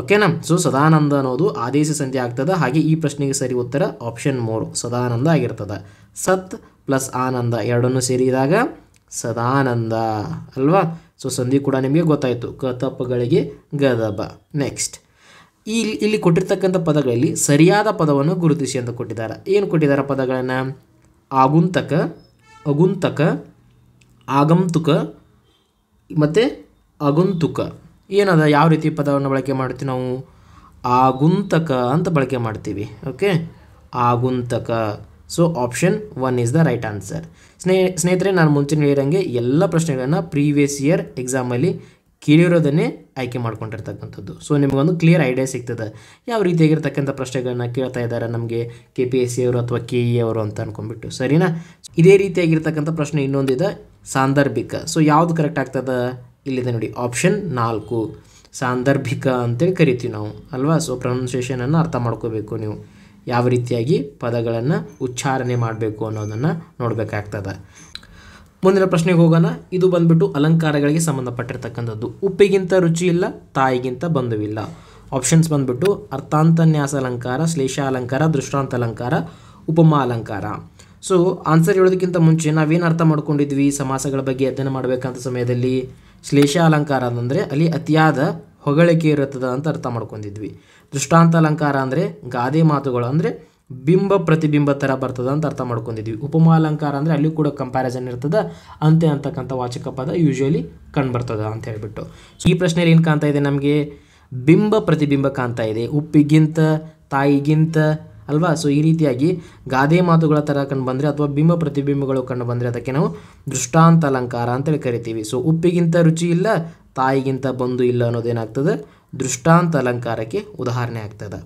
Speaker 1: ಓಕೆನಾ ಸೊ ಸದಾನಂದ ಅನ್ನೋದು ಆದೇಶ ಸಂಧಿ ಆಗ್ತದೆ ಹಾಗೆ ಈ ಪ್ರಶ್ನೆಗೆ ಸರಿ ಉತ್ತರ ಆಪ್ಷನ್ ಮೂರು ಸದಾನಂದ ಆಗಿರ್ತದೆ ಸತ್ ಪ್ಲಸ್ ಆನಂದ ಎರಡನ್ನು ಸೇರಿದಾಗ ಸದಾನಂದ ಅಲ್ವಾ ಸೊ ಸಂಧಿ ಕೂಡ ನಿಮಗೆ ಗೊತ್ತಾಯಿತು ಕತಪಗಳಿಗೆ ಗದಬ ನೆಕ್ಸ್ಟ್ ಈ ಇಲ್ಲಿ ಕೊಟ್ಟಿರ್ತಕ್ಕಂಥ ಪದಗಳಲ್ಲಿ ಸರಿಯಾದ ಪದವನ್ನು ಗುರುತಿಸಿ ಅಂತ ಕೊಟ್ಟಿದ್ದಾರೆ ಏನು ಕೊಟ್ಟಿದ್ದಾರೆ ಪದಗಳನ್ನು ಆಗುಂತಕ ಅಗುಂತಕ ಆಗಂತುಕ ಮತ್ತು ಅಗುಂತುಕ ಏನದ ಯಾವ ರೀತಿ ಪದವನ್ನು ಬಳಕೆ ಮಾಡ್ತೀವಿ ನಾವು ಆಗುಂತಕ ಅಂತ ಬಳಕೆ ಮಾಡ್ತೀವಿ ಓಕೆ ಆಗುಂತಕ so option one is the right answer ಸ್ನೇ ಸ್ನೇಹಿತರೆ ನಾನು ಮುಂಚೆ ಹೇಳಿದಂಗೆ ಎಲ್ಲ ಪ್ರಶ್ನೆಗಳನ್ನು ಪ್ರೀವಿಯಸ್ ಇಯರ್ ಎಕ್ಸಾಮಲ್ಲಿ ಕೇಳಿರೋದನ್ನೇ ಆಯ್ಕೆ ಮಾಡ್ಕೊಂಡಿರ್ತಕ್ಕಂಥದ್ದು ಸೊ ನಿಮಗೊಂದು ಕ್ಲಿಯರ್ ಐಡಿಯಾ ಸಿಗ್ತದೆ ಯಾವ ರೀತಿಯಾಗಿರ್ತಕ್ಕಂಥ ಪ್ರಶ್ನೆಗಳನ್ನ ಕೇಳ್ತಾ ಇದ್ದಾರೆ ನಮಗೆ ಕೆ ಪಿ ಎಸ್ ಸಿ ಅವರು ಅಥವಾ ಕೆ ಇ e ಅವರು ಅಂತ ಅಂದ್ಕೊಂಡ್ಬಿಟ್ಟು ಸರಿನಾ ಇದೇ ರೀತಿಯಾಗಿರ್ತಕ್ಕಂಥ ಪ್ರಶ್ನೆ ಇನ್ನೊಂದಿದೆ ಸಾಂದರ್ಭಿಕ ಸೊ ಯಾವುದು ಕರೆಕ್ಟ್ ಆಗ್ತದೆ ಇಲ್ಲಿದೆ ನೋಡಿ ಆಪ್ಷನ್ ನಾಲ್ಕು ಸಾಂದರ್ಭಿಕ ಅಂತೇಳಿ ಕರಿತೀವಿ ನಾವು ಅಲ್ವಾ ಸೊ ಪ್ರೊನೌನ್ಸಿಯೇಷನನ್ನು ಅರ್ಥ ಮಾಡ್ಕೋಬೇಕು ನೀವು ಯಾವ ರೀತಿಯಾಗಿ ಪದಗಳನ್ನು ಉಚ್ಚಾರಣೆ ಮಾಡಬೇಕು ಅನ್ನೋದನ್ನು ನೋಡಬೇಕಾಗ್ತದೆ ಮುಂದಿನ ಪ್ರಶ್ನೆಗೆ ಹೋಗೋಣ ಇದು ಬಂದ್ಬಿಟ್ಟು ಅಲಂಕಾರಗಳಿಗೆ ಸಂಬಂಧಪಟ್ಟಿರ್ತಕ್ಕಂಥದ್ದು ಉಪ್ಪಿಗಿಂತ ರುಚಿ ಇಲ್ಲ ತಾಯಿಗಿಂತ ಬಂಧುವಿಲ್ಲ ಆಪ್ಷನ್ಸ್ ಬಂದ್ಬಿಟ್ಟು ಅರ್ಥಾಂತನ್ಯಾಸ ಅಲಂಕಾರ ಶ್ಲೇಷ ಅಲಂಕಾರ ದೃಷ್ಟಾಂತ ಅಲಂಕಾರ ಉಪಮಾ ಅಲಂಕಾರ ಸೊ ಆನ್ಸರ್ ಹೇಳೋದಕ್ಕಿಂತ ಮುಂಚೆ ನಾವೇನು ಅರ್ಥ ಮಾಡ್ಕೊಂಡಿದ್ವಿ ಸಮಾಸಗಳ ಬಗ್ಗೆ ಅಧ್ಯಯನ ಮಾಡಬೇಕಂತ ಸಮಯದಲ್ಲಿ ಶ್ಲೇಷ ಅಲಂಕಾರ ಅಂದರೆ ಅಲ್ಲಿ ಅತಿಯಾದ ಹೊಗಳಿಕೆ ಇರುತ್ತದೆ ಅಂತ ಅರ್ಥ ಮಾಡ್ಕೊಂಡಿದ್ವಿ ದೃಷ್ಟಾಂತ ಅಲಂಕಾರ ಅಂದರೆ ಗಾದೆ ಮಾತುಗಳು ಅಂದರೆ ಬಿಂಬ ಪ್ರತಿಬಿಂಬ ಥರ ಬರ್ತದೆ ಅಂತ ಅರ್ಥ ಮಾಡ್ಕೊಂಡಿದ್ವಿ ಉಪಮಾ ಅಲಂಕಾರ ಅಂದರೆ ಅಲ್ಲಿ ಕೂಡ ಕಂಪ್ಯಾರಿಸನ್ ಇರ್ತದೆ ಅಂತೆ ಅಂತಕ್ಕಂಥ ವಾಚಕ ಪದ ಯೂಶಲಿ ಕಂಡು ಬರ್ತದೆ ಅಂತ ಹೇಳಿಬಿಟ್ಟು ಈ ಪ್ರಶ್ನೆಯಲ್ಲಿ ಏನು ಕಾಣ್ತಾ ಇದೆ ನಮಗೆ ಬಿಂಬ ಪ್ರತಿಬಿಂಬ ಕಾಣ್ತಾ ಇದೆ ಉಪ್ಪಿಗಿಂತ ತಾಯಿಗಿಂತ ಅಲ್ವಾ ಸೊ ಈ ರೀತಿಯಾಗಿ ಗಾದೆ ಮಾತುಗಳ ಥರ ಕಂಡು ಬಂದರೆ ಅಥವಾ ಬಿಂಬ ಪ್ರತಿಬಿಂಬಗಳು ಕಂಡು ಬಂದರೆ ಅದಕ್ಕೆ ನಾವು ದೃಷ್ಟಾಂತ ಅಲಂಕಾರ ಅಂತೇಳಿ ಕರಿತೀವಿ ಸೊ ಉಪ್ಪಿಗಿಂತ ರುಚಿ ಇಲ್ಲ ತಾಯಿಗಿಂತ ಬಂಧು ಇಲ್ಲ ಅನ್ನೋದೇನಾಗ್ತದೆ ದೃಷ್ಟಾಂತ ಅಲಂಕಾರಕ್ಕೆ ಉದಾಹರಣೆ ಆಗ್ತದೆ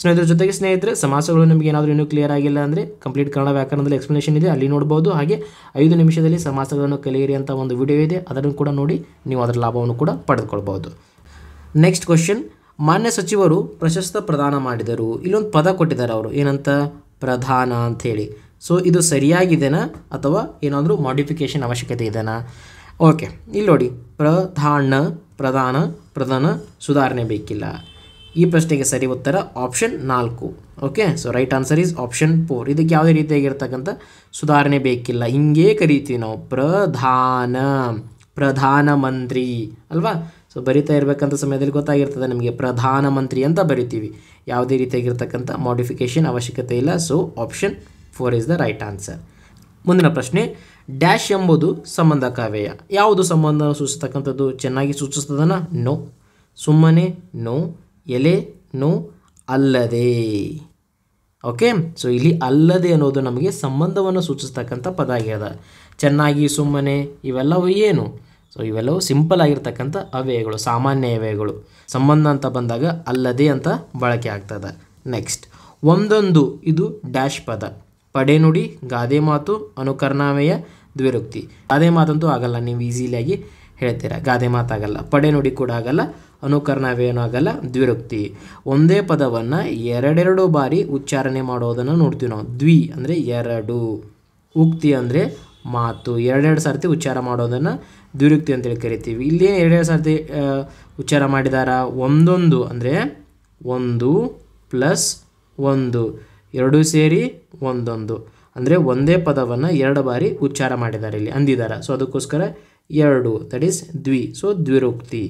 Speaker 1: ಸೊ ಇದ್ರ ಜೊತೆಗೆ ಸ್ನೇಹಿತರೆ ಸಮಾಸಗಳು ನಿಮಗೆ ಏನಾದರೂ ಇನ್ನೂ ಕ್ಲಿಯರ್ ಆಗಿಲ್ಲ ಅಂದರೆ ಕಂಪ್ಲೀಟ್ ಕನ್ನಡ ವ್ಯಾಕರಣದಲ್ಲಿ ಎಕ್ಸ್ಪ್ಲನೇಷನ್ ಇದೆ ಅಲ್ಲಿ ನೋಡ್ಬೋದು ಹಾಗೆ ಐದು ನಿಮಿಷದಲ್ಲಿ ಸಮಾಸಗಳನ್ನು ಕಲಿಯಿರಿ ಅಂತ ಒಂದು ವಿಡಿಯೋ ಇದೆ ಅದನ್ನು ಕೂಡ ನೋಡಿ ನೀವು ಅದರ ಲಾಭವನ್ನು ಕೂಡ ಪಡೆದುಕೊಳ್ಬೋದು ನೆಕ್ಸ್ಟ್ ಕ್ವಶನ್ ಮಾನ್ಯ ಸಚಿವರು ಪ್ರಶಸ್ತಿ ಪ್ರದಾನ ಮಾಡಿದರು ಇಲ್ಲೊಂದು ಪದ ಕೊಟ್ಟಿದ್ದಾರೆ ಅವರು ಏನಂತ ಪ್ರಧಾನ ಅಂಥೇಳಿ ಸೊ ಇದು ಸರಿಯಾಗಿದೆನಾ ಅಥವಾ ಏನಾದರೂ ಮಾಡಿಫಿಕೇಶನ್ ಅವಶ್ಯಕತೆ ಇದೆನಾ ಓಕೆ ಇಲ್ಲಿ ನೋಡಿ ಪ್ರಧಾನ ಪ್ರಧಾನ ಪ್ರಧಾನ ಸುಧಾರಣೆ ಬೇಕಿಲ್ಲ ಈ ಪ್ರಶ್ನೆಗೆ ಸರಿ ಉತ್ತರ ಆಪ್ಷನ್ ನಾಲ್ಕು okay so right answer is option four ಇದಕ್ಕೆ ಯಾವುದೇ ರೀತಿಯಾಗಿರ್ತಕ್ಕಂಥ ಸುಧಾರಣೆ ಬೇಕಿಲ್ಲ ಹಿಂಗೇ ಕರಿತೀವಿ ನಾವು ಪ್ರಧಾನ ಪ್ರಧಾನಮಂತ್ರಿ ಅಲ್ವಾ ಸೊ ಬರಿತಾ ಇರಬೇಕಂತ ಸಮಯದಲ್ಲಿ ಗೊತ್ತಾಗಿರ್ತದೆ ನಮಗೆ ಪ್ರಧಾನಮಂತ್ರಿ ಅಂತ ಬರಿತೀವಿ ಯಾವುದೇ ರೀತಿಯಾಗಿರ್ತಕ್ಕಂಥ ಮಾಡಿಫಿಕೇಷನ್ ಅವಶ್ಯಕತೆ ಇಲ್ಲ so option four is the right answer ಮುಂದಿನ ಪ್ರಶ್ನೆ ಡ್ಯಾಶ್ ಎಂಬುದು ಸಂಬಂಧ ಕಾವ್ಯ ಯಾವುದು ಸಂಬಂಧ ಸೂಚಿಸ್ತಕ್ಕಂಥದ್ದು ಚೆನ್ನಾಗಿ ಸೂಚಿಸ್ತದನ ನೋ ಸುಮ್ಮನೆ ನೋ ಎಲೆ ನೋ ಅಲ್ಲದೆ ಓಕೆ ಸೊ ಇಲ್ಲಿ ಅಲ್ಲದೆ ಅನ್ನೋದು ನಮಗೆ ಸಂಬಂಧವನ್ನು ಸೂಚಿಸ್ತಕ್ಕಂಥ ಪದ ಆಗ್ಯದ ಚೆನ್ನಾಗಿ ಸುಮ್ಮನೆ ಇವೆಲ್ಲವೂ ಏನು ಸೊ ಇವೆಲ್ಲವೂ ಸಿಂಪಲ್ ಆಗಿರ್ತಕ್ಕಂಥ ಅವ್ಯಯಗಳು ಸಾಮಾನ್ಯ ಅವ್ಯಯಗಳು ಸಂಬಂಧ ಅಂತ ಬಂದಾಗ ಅಲ್ಲದೆ ಅಂತ ಬಳಕೆ ಆಗ್ತದೆ ನೆಕ್ಸ್ಟ್ ಒಂದೊಂದು ಇದು ಡ್ಯಾಶ್ ಪದ ಪಡೆನುಡಿ ಗಾದೆ ಮಾತು ಅನುಕರಣಾಮಯ ದ್ವಿರುಕ್ತಿ ಗಾದೆ ಮಾತಂತೂ ಆಗಲ್ಲ ನೀವು ಈಸಿಲಿಯಾಗಿ ಹೇಳ್ತೀರಾ ಗಾದೆ ಮಾತಾಗಲ್ಲ ಪಡೆನುಡಿ ಕೂಡ ಆಗಲ್ಲ ಅನುಕರಣವೇನೂ ಆಗಲ್ಲ ದ್ವಿರುಕ್ತಿ ಒಂದೇ ಪದವನ್ನು ಎರಡೆರಡು ಬಾರಿ ಉಚ್ಚಾರಣೆ ಮಾಡೋದನ್ನು ನೋಡ್ತೀವಿ ನಾವು ದ್ವಿ ಅಂದರೆ ಎರಡು ಉಕ್ತಿ ಅಂದರೆ ಮಾತು ಎರಡೆರಡು ಸರ್ತಿ ಉಚ್ಚಾರ ಮಾಡೋದನ್ನು ದ್ವಿರುಕ್ತಿ ಅಂತೇಳಿ ಕರಿತೀವಿ ಇಲ್ಲಿ ಎರಡೆರಡು ಸರ್ತಿ ಉಚ್ಚಾರ ಮಾಡಿದಾರ ಒಂದೊಂದು ಅಂದರೆ ಒಂದು ಪ್ಲಸ್ ಒಂದು ಎರಡು ಸೇರಿ ಒಂದೊಂದು ಅಂದರೆ ಒಂದೇ ಪದವನ್ನು ಎರಡು ಬಾರಿ ಉಚ್ಚಾರ ಮಾಡಿದ್ದಾರೆ ಇಲ್ಲಿ ಅಂದಿದ್ದಾರೆ ಸೊ ಅದಕ್ಕೋಸ್ಕರ ಎರಡು ದಟ್ ಈಸ್ ದ್ವಿ ಸೊ ದ್ವಿರುಕ್ತಿ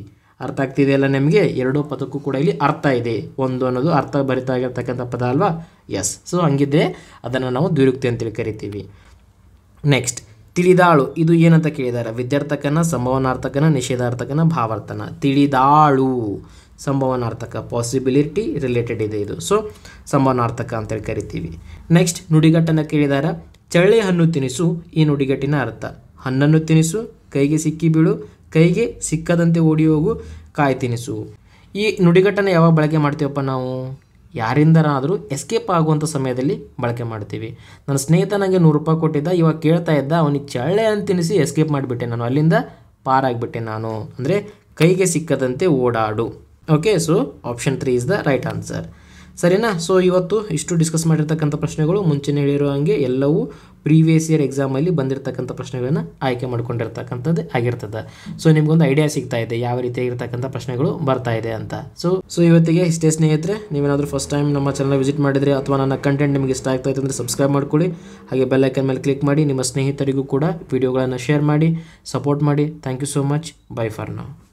Speaker 1: ಅರ್ಥ ಆಗ್ತಿದೆಯಲ್ಲ ನಿಮಗೆ ಎರಡು ಪದಕ್ಕೂ ಕೂಡ ಇಲ್ಲಿ ಅರ್ಥ ಇದೆ ಒಂದು ಅನ್ನೋದು ಅರ್ಥ ಭರಿತ ಆಗಿರ್ತಕ್ಕಂಥ ಪದ ಅಲ್ವಾ ಎಸ್ ಸೊ ಹಂಗಿದ್ರೆ ಅದನ್ನು ನಾವು ದ್ವಿರುಕ್ತಿ ಅಂತೇಳಿ ಕರಿತೀವಿ ನೆಕ್ಸ್ಟ್ ತಿಳಿದಾಳು ಇದು ಏನಂತ ಕೇಳಿದ್ದಾರೆ ವಿದ್ಯಾರ್ಥಕನ ಸಂಭವನಾರ್ಥಕನ ನಿಷೇಧಾರ್ಥಕನ ಭಾವಾರ್ಥನ ತಿಳಿದಾಳು ಸಂಭವನಾರ್ಥಕ ಪಾಸಿಬಿಲಿಟಿ ರಿಲೇಟೆಡ್ ಇದೆ ಇದು ಸೊ ಸಂಭವನಾರ್ಥಕ ಅಂತೇಳಿ ಕರಿತೀವಿ ನೆಕ್ಸ್ಟ್ ನುಡಿಗಟ್ಟನ್ನ ಕೇಳಿದಾರ ಚಳ್ಳೆ ಹಣ್ಣು ತಿನಿಸು ಈ ನುಡಿಗಟ್ಟಿನ ಅರ್ಥ ಹಣ್ಣನ್ನು ತಿನಿಸು ಕೈಗೆ ಸಿಕ್ಕಿ ಬೀಳು ಕೈಗೆ ಸಿಕ್ಕದಂತೆ ಓಡಿ ಹೋಗು ಕಾಯಿ ತಿನಿಸು ಈ ನುಡಿಗಟ್ಟನ್ನು ಯಾವಾಗ ಬಳಕೆ ಮಾಡ್ತೀವಪ್ಪ ನಾವು ಯಾರಿಂದನಾದರೂ ಎಸ್ಕೇಪ್ ಆಗುವಂಥ ಸಮಯದಲ್ಲಿ ಬಳಕೆ ಮಾಡ್ತೀವಿ ನನ್ನ ಸ್ನೇಹಿತ ನನಗೆ ನೂರು ರೂಪಾಯಿ ಕೊಟ್ಟಿದ್ದ ಇವಾಗ ಕೇಳ್ತಾ ಇದ್ದ ಅವನಿಗೆ ಚಳ್ಳೆ ಅಂತ ತಿನ್ನಿಸಿ ಎಸ್ಕೇಪ್ ಮಾಡಿಬಿಟ್ಟೆ ನಾನು ಅಲ್ಲಿಂದ ಪಾರಾಗಿಬಿಟ್ಟೆ ನಾನು ಅಂದರೆ ಕೈಗೆ ಸಿಕ್ಕದಂತೆ ಓಡಾಡು okay so option three is the right answer ಸರಿನಾ ಸೊ ಇವತ್ತು ಇಷ್ಟು ಡಿಸ್ಕಸ್ ಮಾಡಿರ್ತಕ್ಕಂಥ ಪ್ರಶ್ನೆಗಳು ಮುಂಚೆನೇ ಹೇಳಿರೋ ಹಾಗೆ ಎಲ್ಲವೂ ಪ್ರೀವಿಯಸ್ ಇಯರ್ ಎಕ್ಸಾಮಲ್ಲಿ ಬಂದಿರತಕ್ಕಂಥ ಪ್ರಶ್ನೆಗಳನ್ನು ಆಯ್ಕೆ ಮಾಡ್ಕೊಂಡಿರ್ತಕ್ಕಂಥದ್ದು ಆಗಿರ್ತದೆ ಸೊ ನಿಮಗೊಂದು ಐಡಿಯಾ ಸಿಗ್ತಾ ಇದೆ ಯಾವ ರೀತಿಯಾಗಿರ್ತಕ್ಕಂಥ ಪ್ರಶ್ನೆಗಳು ಬರ್ತಾ ಇದೆ ಅಂತ ಸೊ ಸೊ ಇವತ್ತಿಗೆ ಇಷ್ಟೇ ಸ್ನೇಹಿತರೆ ನೀವೇನಾದರೂ ಫಸ್ಟ್ ಟೈಮ್ ನಮ್ಮ ಚಾನಲ್ ವಿಸಿಟ್ ಮಾಡಿದರೆ ಅಥವಾ ನನ್ನ ಕಂಟೆಂಟ್ ನಿಮಗೆ ಇಷ್ಟ ಆಗ್ತಾ ಇತ್ತು ಅಂದರೆ ಸಬ್ಸ್ಕ್ರೈಬ್ ಮಾಡ್ಕೊಳ್ಳಿ ಹಾಗೆ ಬೆಲ್ಲೈಕನ್ ಮೇಲೆ ಕ್ಲಿಕ್ ಮಾಡಿ ನಿಮ್ಮ ಸ್ನೇಹಿತರಿಗೂ ಕೂಡ ವಿಡಿಯೋಗಳನ್ನು ಶೇರ್ ಮಾಡಿ ಸಪೋರ್ಟ್ ಮಾಡಿ thank you so much bye for ನಾವು